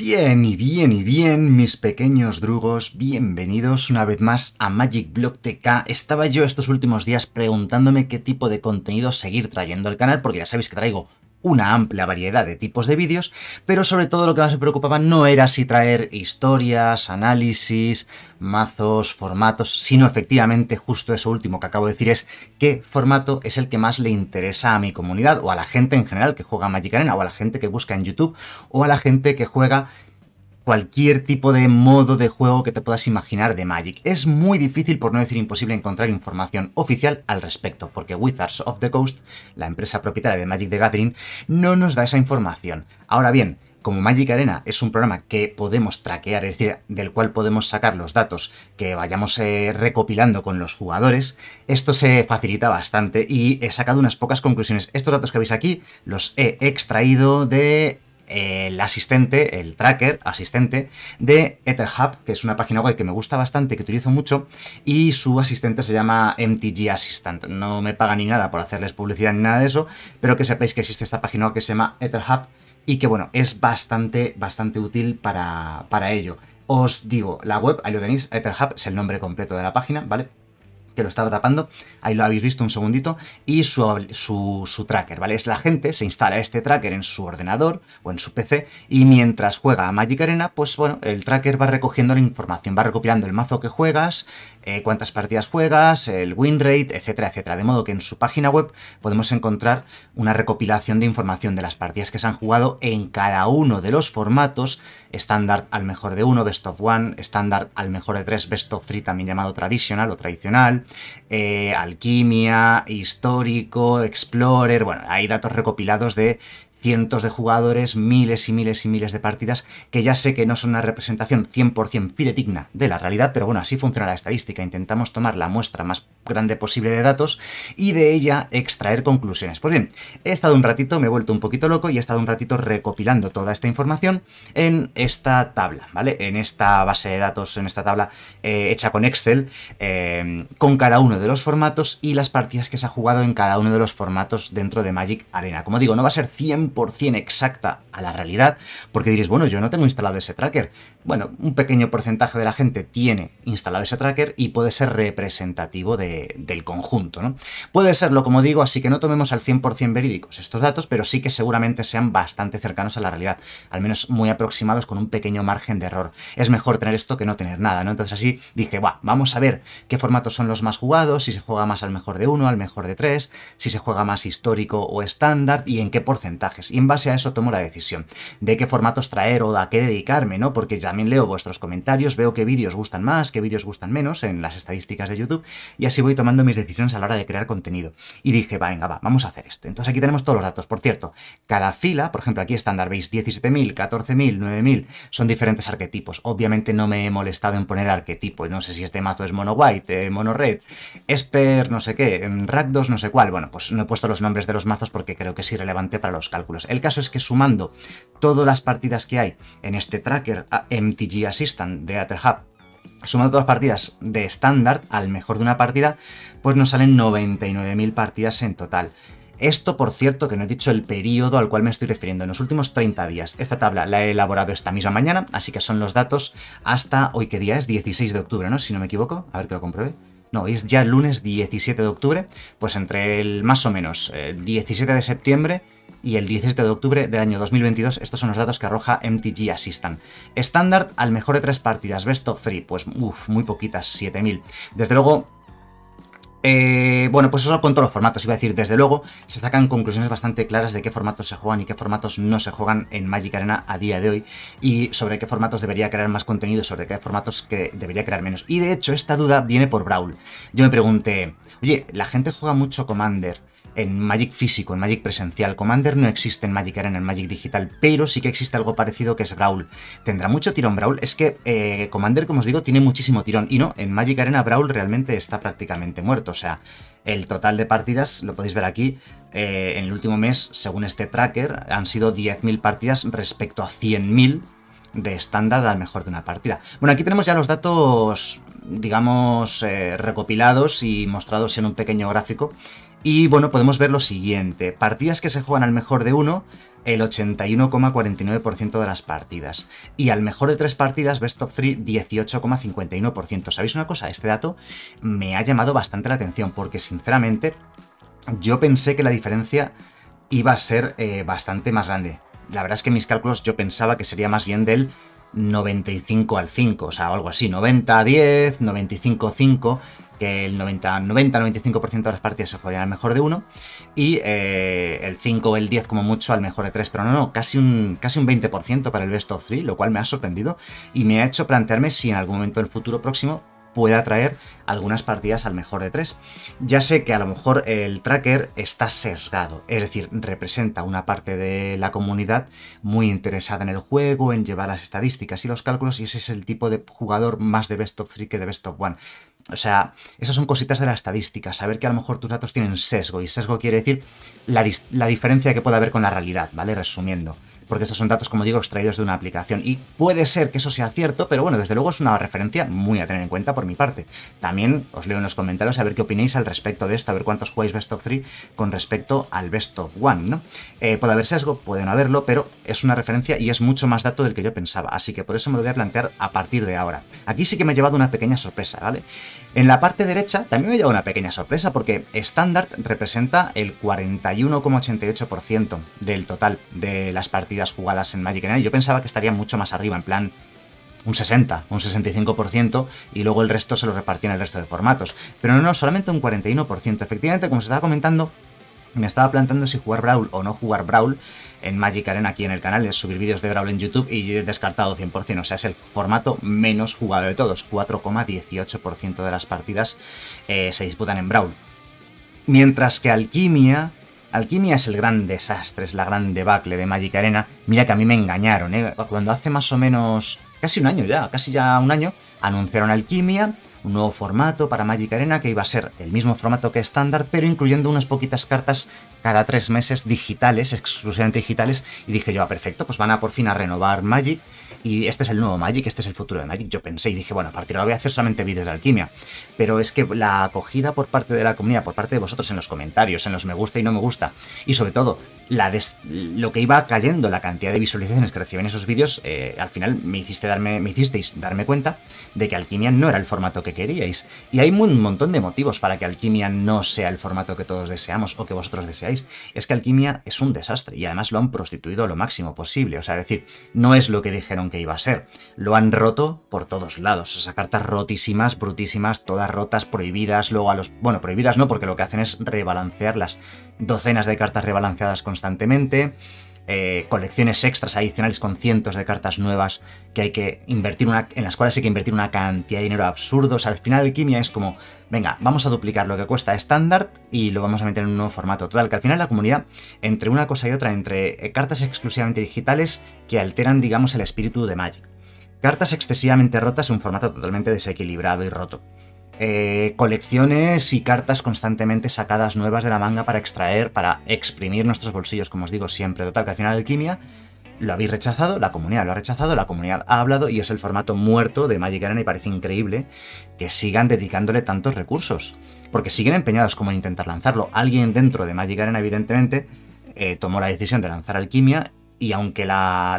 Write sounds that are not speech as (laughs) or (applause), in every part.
Bien y bien y bien, mis pequeños drugos, bienvenidos una vez más a Magic Block TK. Estaba yo estos últimos días preguntándome qué tipo de contenido seguir trayendo al canal, porque ya sabéis que traigo una amplia variedad de tipos de vídeos, pero sobre todo lo que más me preocupaba no era si traer historias, análisis, mazos, formatos, sino efectivamente justo eso último que acabo de decir es qué formato es el que más le interesa a mi comunidad o a la gente en general que juega Magic Arena o a la gente que busca en YouTube o a la gente que juega cualquier tipo de modo de juego que te puedas imaginar de Magic. Es muy difícil, por no decir imposible, encontrar información oficial al respecto, porque Wizards of the Coast, la empresa propietaria de Magic the Gathering, no nos da esa información. Ahora bien, como Magic Arena es un programa que podemos traquear, es decir, del cual podemos sacar los datos que vayamos eh, recopilando con los jugadores, esto se facilita bastante y he sacado unas pocas conclusiones. Estos datos que veis aquí los he extraído de el asistente, el tracker asistente de EtherHub, que es una página web que me gusta bastante, que utilizo mucho, y su asistente se llama MTG Assistant. No me paga ni nada por hacerles publicidad ni nada de eso, pero que sepáis que existe esta página web que se llama EtherHub y que bueno, es bastante, bastante útil para, para ello. Os digo, la web, ahí lo tenéis, EtherHub es el nombre completo de la página, ¿vale? que lo estaba tapando, ahí lo habéis visto un segundito, y su, tracker, ¿vale? Es la gente, se instala este tracker en su ordenador o en su PC, y mientras juega a Magic Arena, pues bueno, el tracker va recogiendo la información, va recopilando el mazo que juegas, eh, cuántas partidas juegas, el win rate, etcétera, etcétera. De modo que en su página web podemos encontrar una recopilación de información de las partidas que se han jugado en cada uno de los formatos, estándar al mejor de uno, best of one, estándar al mejor de tres, best of three, también llamado tradicional o tradicional, eh, alquimia, histórico, explorer, bueno, hay datos recopilados de cientos de jugadores, miles y miles y miles de partidas, que ya sé que no son una representación 100% fidedigna de la realidad, pero bueno, así funciona la estadística. Intentamos tomar la muestra más grande posible de datos y de ella extraer conclusiones. Pues bien, he estado un ratito, me he vuelto un poquito loco y he estado un ratito recopilando toda esta información en esta tabla, ¿vale? En esta base de datos, en esta tabla eh, hecha con Excel, eh, con cada uno de los formatos y las partidas que se ha jugado en cada uno de los formatos dentro de Magic Arena. Como digo, no va a ser 100 por 100% exacta a la realidad, porque diréis, bueno, yo no tengo instalado ese tracker. Bueno, un pequeño porcentaje de la gente tiene instalado ese tracker y puede ser representativo del conjunto, ¿no? Puede serlo, como digo, así que no tomemos al 100% verídicos estos datos, pero sí que seguramente sean bastante cercanos a la realidad, al menos muy aproximados con un pequeño margen de error. Es mejor tener esto que no tener nada, ¿no? Entonces así dije, va, vamos a ver qué formatos son los más jugados, si se juega más al mejor de uno, al mejor de tres, si se juega más histórico o estándar y en qué porcentaje y en base a eso tomo la decisión de qué formatos traer o a qué dedicarme, ¿no? Porque también leo vuestros comentarios, veo qué vídeos gustan más, qué vídeos gustan menos en las estadísticas de YouTube y así voy tomando mis decisiones a la hora de crear contenido. Y dije, venga, va, vamos a hacer esto. Entonces aquí tenemos todos los datos. Por cierto, cada fila, por ejemplo, aquí estándar veis 17.000, 14.000, 9.000, son diferentes arquetipos. Obviamente no me he molestado en poner arquetipos. No sé si este mazo es mono white, eh, mono red, esper, no sé qué, rack 2, no sé cuál. Bueno, pues no he puesto los nombres de los mazos porque creo que es irrelevante para los cálculos el caso es que sumando todas las partidas que hay en este tracker MTG Assistant de Atterhub, sumando todas las partidas de estándar al mejor de una partida, pues nos salen 99.000 partidas en total. Esto, por cierto, que no he dicho el periodo al cual me estoy refiriendo, en los últimos 30 días. Esta tabla la he elaborado esta misma mañana, así que son los datos hasta hoy, que día es? 16 de octubre, ¿no? Si no me equivoco, a ver que lo compruebe no, es ya lunes 17 de octubre, pues entre el más o menos 17 eh, de septiembre y el 17 de octubre del año 2022, estos son los datos que arroja MTG Assistant. Estándar al mejor de tres partidas, best of three, pues uff, muy poquitas, 7000. Desde luego, eh, bueno, pues eso con todos los formatos, iba a decir, desde luego, se sacan conclusiones bastante claras de qué formatos se juegan y qué formatos no se juegan en Magic Arena a día de hoy y sobre qué formatos debería crear más contenido, sobre qué formatos que debería crear menos. Y de hecho, esta duda viene por Brawl. Yo me pregunté, oye, la gente juega mucho Commander, en Magic físico, en Magic presencial. Commander no existe en Magic Arena, en Magic digital, pero sí que existe algo parecido que es Brawl. ¿Tendrá mucho tirón Brawl? Es que eh, Commander, como os digo, tiene muchísimo tirón. Y no, en Magic Arena Brawl realmente está prácticamente muerto. O sea, el total de partidas, lo podéis ver aquí, eh, en el último mes, según este tracker, han sido 10.000 partidas respecto a 100.000 de estándar al mejor de una partida. Bueno, aquí tenemos ya los datos, digamos, eh, recopilados y mostrados en un pequeño gráfico y bueno, podemos ver lo siguiente. Partidas que se juegan al mejor de uno, el 81,49% de las partidas. Y al mejor de tres partidas, Best of 3, 18,51%. ¿Sabéis una cosa? Este dato me ha llamado bastante la atención porque sinceramente yo pensé que la diferencia iba a ser eh, bastante más grande. La verdad es que mis cálculos yo pensaba que sería más bien del 95 al 5, o sea, algo así, 90 a 10, 95 5, que el 90-95% de las partidas se jugarían al mejor de uno, y eh, el 5 o el 10 como mucho al mejor de 3, pero no, no, casi un, casi un 20% para el best of 3, lo cual me ha sorprendido y me ha hecho plantearme si en algún momento en el futuro próximo pueda traer algunas partidas al mejor de tres. Ya sé que a lo mejor el tracker está sesgado, es decir, representa una parte de la comunidad muy interesada en el juego, en llevar las estadísticas y los cálculos, y ese es el tipo de jugador más de best of three que de best of one. O sea, esas son cositas de la estadística, saber que a lo mejor tus datos tienen sesgo, y sesgo quiere decir la diferencia que puede haber con la realidad, ¿vale? Resumiendo porque estos son datos, como digo, extraídos de una aplicación. Y puede ser que eso sea cierto, pero bueno, desde luego es una referencia muy a tener en cuenta por mi parte. También os leo en los comentarios a ver qué opináis al respecto de esto, a ver cuántos jugáis Best of 3 con respecto al Best of 1, ¿no? Eh, puede haber sesgo, puede no haberlo, pero es una referencia y es mucho más dato del que yo pensaba, así que por eso me lo voy a plantear a partir de ahora. Aquí sí que me he llevado una pequeña sorpresa, ¿vale? En la parte derecha también me he llevado una pequeña sorpresa, porque Standard representa el 41,88% del total de las partidas jugadas en Magic Arena. Yo pensaba que estaría mucho más arriba, en plan un 60, un 65%, y luego el resto se lo repartía en el resto de formatos. Pero no, no, solamente un 41%. Efectivamente, como se estaba comentando, me estaba planteando si jugar Brawl o no jugar Brawl en Magic Arena aquí en el canal, es subir vídeos de Brawl en YouTube y he descartado 100%, o sea, es el formato menos jugado de todos, 4,18% de las partidas eh, se disputan en Brawl. Mientras que Alquimia Alquimia es el gran desastre, es la gran debacle de Magic Arena. Mira que a mí me engañaron, ¿eh? Cuando hace más o menos casi un año ya, casi ya un año, anunciaron Alquimia, un nuevo formato para Magic Arena que iba a ser el mismo formato que estándar, pero incluyendo unas poquitas cartas cada tres meses digitales, exclusivamente digitales, y dije yo, a ah, perfecto, pues van a por fin a renovar Magic y este es el nuevo Magic, este es el futuro de Magic, yo pensé y dije, bueno, a partir de ahora voy a hacer solamente vídeos de alquimia, pero es que la acogida por parte de la comunidad, por parte de vosotros en los comentarios, en los me gusta y no me gusta, y sobre todo, lo que iba cayendo, la cantidad de visualizaciones que en esos vídeos, eh, al final me, hiciste darme, me hicisteis darme cuenta de que Alquimia no era el formato que queríais, y hay un montón de motivos para que Alquimia no sea el formato que todos deseamos o que vosotros deseáis, es que Alquimia es un desastre, y además lo han prostituido lo máximo posible, o sea, es decir, no es lo que dijeron que iba a ser. Lo han roto por todos lados. esas cartas rotísimas, brutísimas, todas rotas, prohibidas, luego a los... Bueno, prohibidas no, porque lo que hacen es rebalancear las Docenas de cartas rebalanceadas constantemente. Eh, colecciones extras adicionales con cientos de cartas nuevas que hay que invertir en las cuales hay que invertir una cantidad de dinero absurdos. al final Alquimia es como, venga, vamos a duplicar lo que cuesta estándar y lo vamos a meter en un nuevo formato. Total, que al final la comunidad, entre una cosa y otra, entre eh, cartas exclusivamente digitales que alteran, digamos, el espíritu de Magic. Cartas excesivamente rotas en un formato totalmente desequilibrado y roto. Eh, colecciones y cartas constantemente sacadas nuevas de la manga para extraer, para exprimir nuestros bolsillos, como os digo siempre. Total, que al final Alquimia lo habéis rechazado, la comunidad lo ha rechazado, la comunidad ha hablado y es el formato muerto de Magic Arena y parece increíble que sigan dedicándole tantos recursos, porque siguen empeñados como en intentar lanzarlo. Alguien dentro de Magic Arena, evidentemente, eh, tomó la decisión de lanzar Alquimia y aunque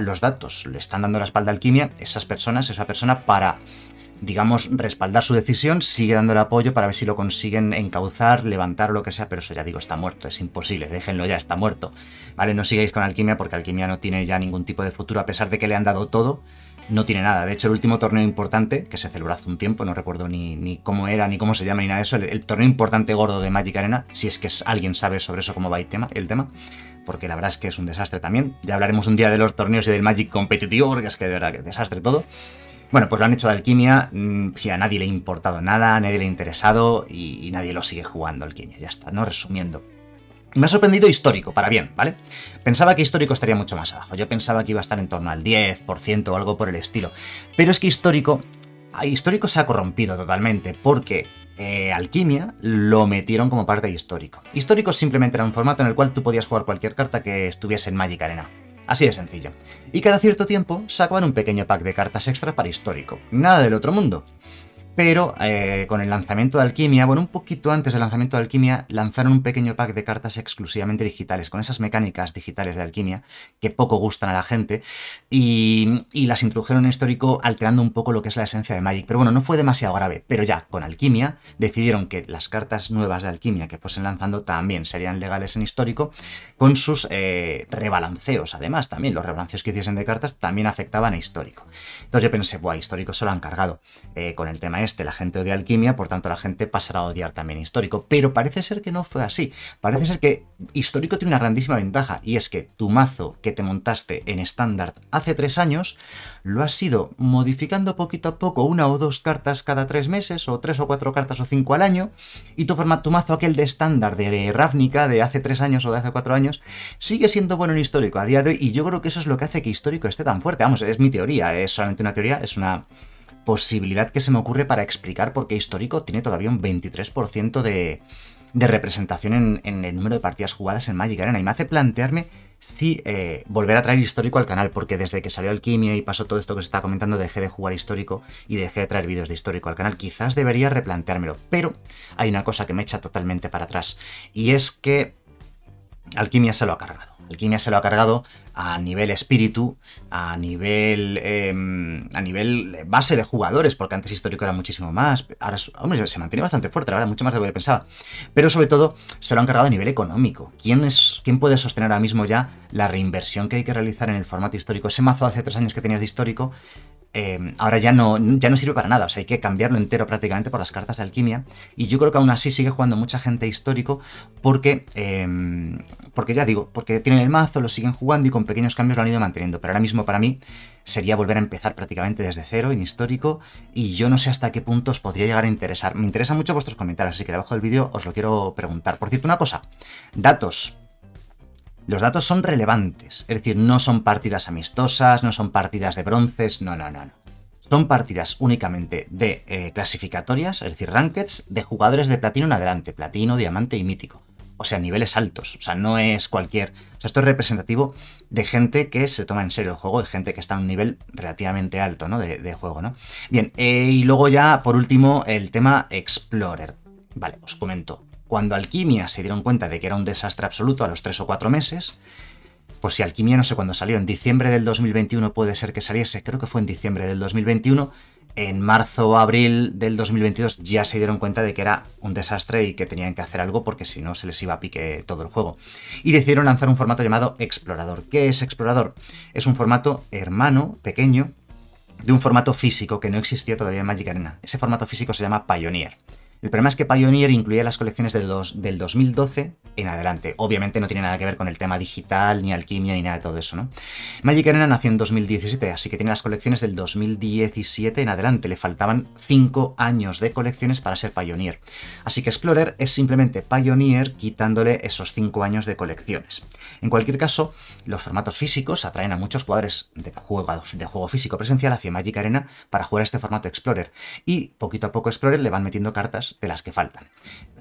los datos le están dando la espalda a Alquimia, esas personas, esa persona para digamos, respaldar su decisión, sigue dando el apoyo para ver si lo consiguen encauzar, levantar o lo que sea, pero eso ya digo, está muerto, es imposible, déjenlo ya, está muerto. ¿Vale? No sigáis con Alquimia porque Alquimia no tiene ya ningún tipo de futuro, a pesar de que le han dado todo, no tiene nada. De hecho, el último torneo importante, que se celebró hace un tiempo, no recuerdo ni, ni cómo era, ni cómo se llama, ni nada de eso, el, torneo importante gordo de Magic Arena, si es que alguien sabe sobre eso cómo va el tema, el tema, porque la verdad es que es un desastre también. Ya hablaremos un día de los torneos y del Magic competitivo, porque es que de verdad que desastre todo. Bueno, pues lo han hecho de alquimia, mm, si a nadie le ha importado nada, a nadie le ha interesado y, nadie lo sigue jugando alquimia, ya está, ¿no? Resumiendo. Me ha sorprendido histórico, para bien, ¿vale? Pensaba que histórico estaría mucho más abajo, yo pensaba que iba a estar en torno al 10% o algo por el estilo, pero es que histórico, ah, histórico se ha corrompido totalmente porque eh, Alquimia lo metieron como parte de histórico. Histórico simplemente era un formato en el cual tú podías jugar cualquier carta que estuviese en Magic Arena. Así de sencillo. Y cada cierto tiempo sacaban un pequeño pack de cartas extra para histórico. Nada del otro mundo. Pero eh, con el lanzamiento de Alquimia, bueno, un poquito antes del lanzamiento de Alquimia, lanzaron un pequeño pack de cartas exclusivamente digitales, con esas mecánicas digitales de Alquimia, que poco gustan a la gente, y, las introdujeron en histórico alterando un poco lo que es la esencia de Magic. Pero bueno, no fue demasiado grave, pero ya con Alquimia decidieron que las cartas nuevas de Alquimia que fuesen lanzando también serían legales en histórico, con sus eh, rebalanceos, además, también los rebalanceos que hiciesen de cartas también afectaban a histórico. Entonces yo pensé, buah, histórico se lo han cargado eh, con el tema de este, la gente odia alquimia, por tanto la gente pasará a odiar también histórico. Pero parece ser que no fue así. Parece ser que histórico tiene una grandísima ventaja y es que tu mazo que te montaste en estándar hace tres años lo has ido modificando poquito a poco una o dos cartas cada tres meses o tres o cuatro cartas o cinco al año y tu, forma, tu mazo aquel de estándar de Ravnica de hace tres años o de hace cuatro años sigue siendo bueno en histórico a día de hoy y yo creo que eso es lo que hace que histórico esté tan fuerte. Vamos, es mi teoría, es solamente una teoría, es una posibilidad que se me ocurre para explicar por qué histórico tiene todavía un 23% de, de representación en, el número de partidas jugadas en Magic Arena. Y me hace plantearme si eh, volver a traer histórico al canal, porque desde que salió Alquimia y pasó todo esto que se está comentando, dejé de jugar histórico y dejé de traer vídeos de histórico al canal. Quizás debería replanteármelo, pero hay una cosa que me echa totalmente para atrás, y es que Alquimia se lo ha cargado. Alquimia se lo ha cargado a nivel espíritu, a nivel, em, a nivel base de jugadores, porque antes histórico era muchísimo más. Ahora, se mantiene bastante fuerte, ahora verdad, mucho más de lo que pensaba. Pero sobre todo, se lo han cargado a nivel económico. ¿Quién, es, ¿Quién puede sostener ahora mismo ya la reinversión que hay que realizar en el formato histórico? Ese mazo hace tres años que tenías de histórico Em, ahora ya no, ya no sirve para nada, o sea, hay que cambiarlo entero prácticamente por las cartas de alquimia, y yo creo que aún así sigue jugando mucha gente histórico porque, em, porque ya digo, porque tienen el mazo, lo siguen jugando y con pequeños cambios lo han ido manteniendo, pero ahora mismo para mí sería volver a empezar prácticamente desde cero en histórico y yo no sé hasta qué punto os podría llegar a interesar. Me interesan mucho vuestros comentarios, así que debajo del vídeo os lo quiero preguntar. Por cierto, una cosa, datos los datos son relevantes, es decir, no son partidas amistosas, no son partidas de bronces, no, no, no, no. Son partidas únicamente de eh, clasificatorias, es decir, rankeds de jugadores de platino en adelante, platino, diamante y mítico. O sea, niveles altos, o sea, no es cualquier... O sea, esto es representativo de gente que se toma en serio el juego, de gente que está en un nivel relativamente alto, ¿no? De, juego, ¿no? Bien, eh, y luego ya, por último, el tema Explorer. Vale, os comento. Cuando Alquimia se dieron cuenta de que era un desastre absoluto a los 3 o 4 meses, pues si Alquimia no sé cuándo salió, en diciembre del 2021 puede ser que saliese, creo que fue en diciembre del 2021, en marzo o abril del 2022 ya se dieron cuenta de que era un desastre y que tenían que hacer algo porque si no se les iba a pique todo el juego. Y decidieron lanzar un formato llamado Explorador. ¿Qué es Explorador? Es un formato hermano, pequeño, de un formato físico que no existía todavía en Magic Arena. Ese formato físico se llama Pioneer. El problema es que Pioneer incluía las colecciones del, 2012 en adelante. Obviamente no tiene nada que ver con el tema digital, ni alquimia, ni nada de todo eso, ¿no? Magic Arena nació en 2017, así que tiene las colecciones del 2017 en adelante. Le faltaban 5 años de colecciones para ser Pioneer. Así que Explorer es simplemente Pioneer quitándole esos 5 años de colecciones. En cualquier caso, los formatos físicos atraen a muchos jugadores de juego, de juego físico presencial hacia Magic Arena para jugar este formato Explorer. Y poquito a poco Explorer le van metiendo cartas de las que faltan.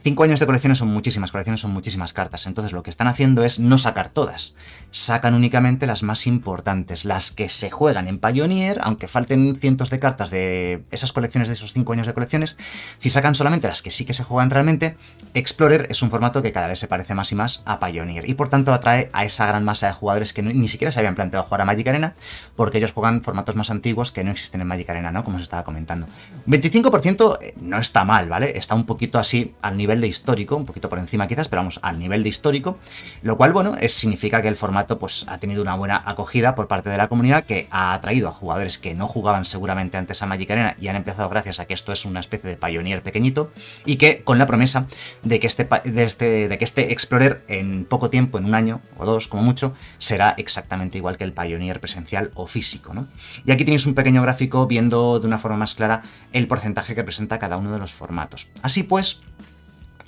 Cinco años de colecciones son muchísimas, colecciones son muchísimas cartas, entonces lo que están haciendo es no sacar todas. Sacan únicamente las más importantes, las que se juegan en Pioneer, aunque falten cientos de cartas de esas colecciones de esos cinco años de colecciones, si sacan solamente las que sí que se juegan realmente, Explorer es un formato que cada vez se parece más y más a Pioneer y por tanto atrae a esa gran masa de jugadores que ni siquiera se habían planteado jugar a Magic Arena, porque ellos juegan formatos más antiguos que no existen en Magic Arena, ¿no? Como se estaba comentando. 25% eh, no está mal, ¿vale? está un poquito así al nivel de histórico, un poquito por encima quizás, pero vamos, al nivel de histórico, lo cual, bueno, es, significa que el formato pues, ha tenido una buena acogida por parte de la comunidad, que ha atraído a jugadores que no jugaban seguramente antes a Magic Arena y han empezado gracias a que esto es una especie de pioneer pequeñito, y que con la promesa de que este, de este, de que este Explorer en poco tiempo, en un año o dos como mucho, será exactamente igual que el Pioneer presencial o físico, ¿no? Y aquí tenéis un pequeño gráfico viendo de una forma más clara el porcentaje que presenta cada uno de los formatos. Así pues,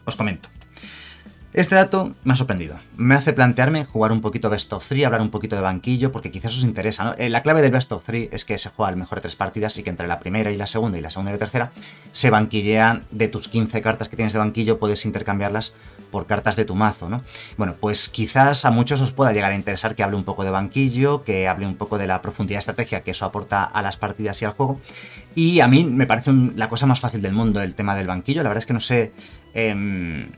os comento. Este dato me ha sorprendido. Me hace plantearme jugar un poquito Best of 3, hablar un poquito de banquillo, porque quizás os interesa. Eh, la clave del Best of 3 es que se juega al mejor de tres partidas y que entre la primera y la segunda y la segunda y la tercera se banquillean de tus 15 cartas que tienes de banquillo, puedes intercambiarlas por cartas de tu mazo, ¿no? Bueno, pues quizás a muchos os pueda llegar a interesar que hable un poco de banquillo, que hable un poco de la profundidad de estrategia que eso aporta a las partidas y al juego. Y a mí me parece la cosa más fácil del mundo el tema del banquillo. La verdad es que no sé... Em,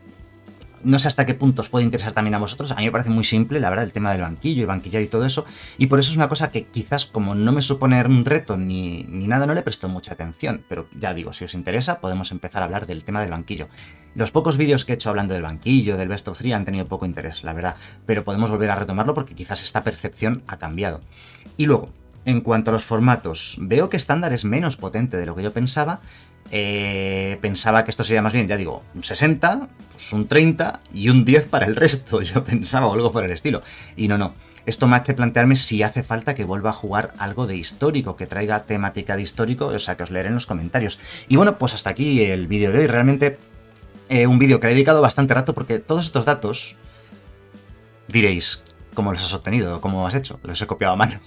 no sé hasta qué punto os puede interesar también a vosotros. A mí me parece muy simple, la verdad, el tema del banquillo y banquillar y todo eso. Y por eso es una cosa que quizás como no me supone un reto ni, ni nada, no le presto mucha atención. Pero ya digo, si os interesa, podemos empezar a hablar del tema del banquillo. Los pocos vídeos que he hecho hablando del banquillo, del Best of Three, han tenido poco interés, la verdad. Pero podemos volver a retomarlo porque quizás esta percepción ha cambiado. Y luego, en cuanto a los formatos, veo que estándar es menos potente de lo que yo pensaba. Eh, pensaba que esto sería más bien, ya digo, un 60, pues un 30 y un 10 para el resto. (laughs) Yo pensaba algo por el estilo. Y no, no. Esto me hace plantearme si hace falta que vuelva a jugar algo de histórico, que traiga temática de histórico, o sea, que os leeré en los comentarios. Y bueno, pues hasta aquí el vídeo de hoy. Realmente eh, un vídeo que le he dedicado bastante rato porque todos estos datos, diréis, ¿Cómo los has obtenido? ¿Cómo has hecho? Los he copiado a mano.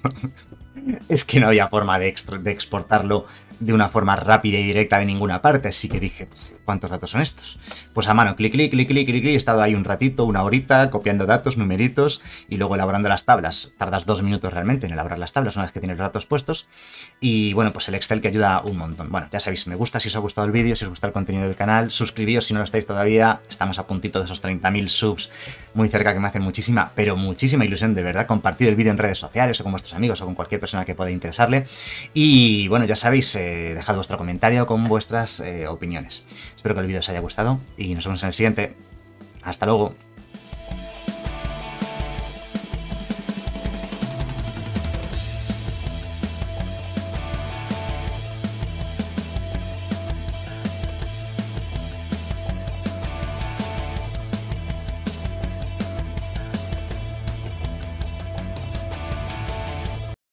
(laughs) es que no había forma de exportarlo de una forma rápida y directa de ninguna parte, así que dije, ¿cuántos datos son estos? Pues a mano, clic, clic, clic, clic, clic, he estado ahí un ratito, una horita, copiando datos, numeritos y luego elaborando las tablas. Tardas dos minutos realmente en elaborar las tablas una vez que tienes los datos puestos y bueno, pues el Excel que ayuda un montón. Bueno, ya sabéis, me gusta si os ha gustado el vídeo, si os gusta el contenido del canal, suscribíos si no lo estáis todavía, estamos a puntito de esos 30.000 subs muy cerca que me hacen muchísima, pero muchísima ilusión de verdad compartir el vídeo en redes sociales o con vuestros amigos o con cualquier persona que pueda interesarle y bueno, ya sabéis, eh, eh, dejad vuestro comentario con vuestras eh, opiniones. Espero que el vídeo os haya gustado y nos vemos en el siguiente. Hasta luego.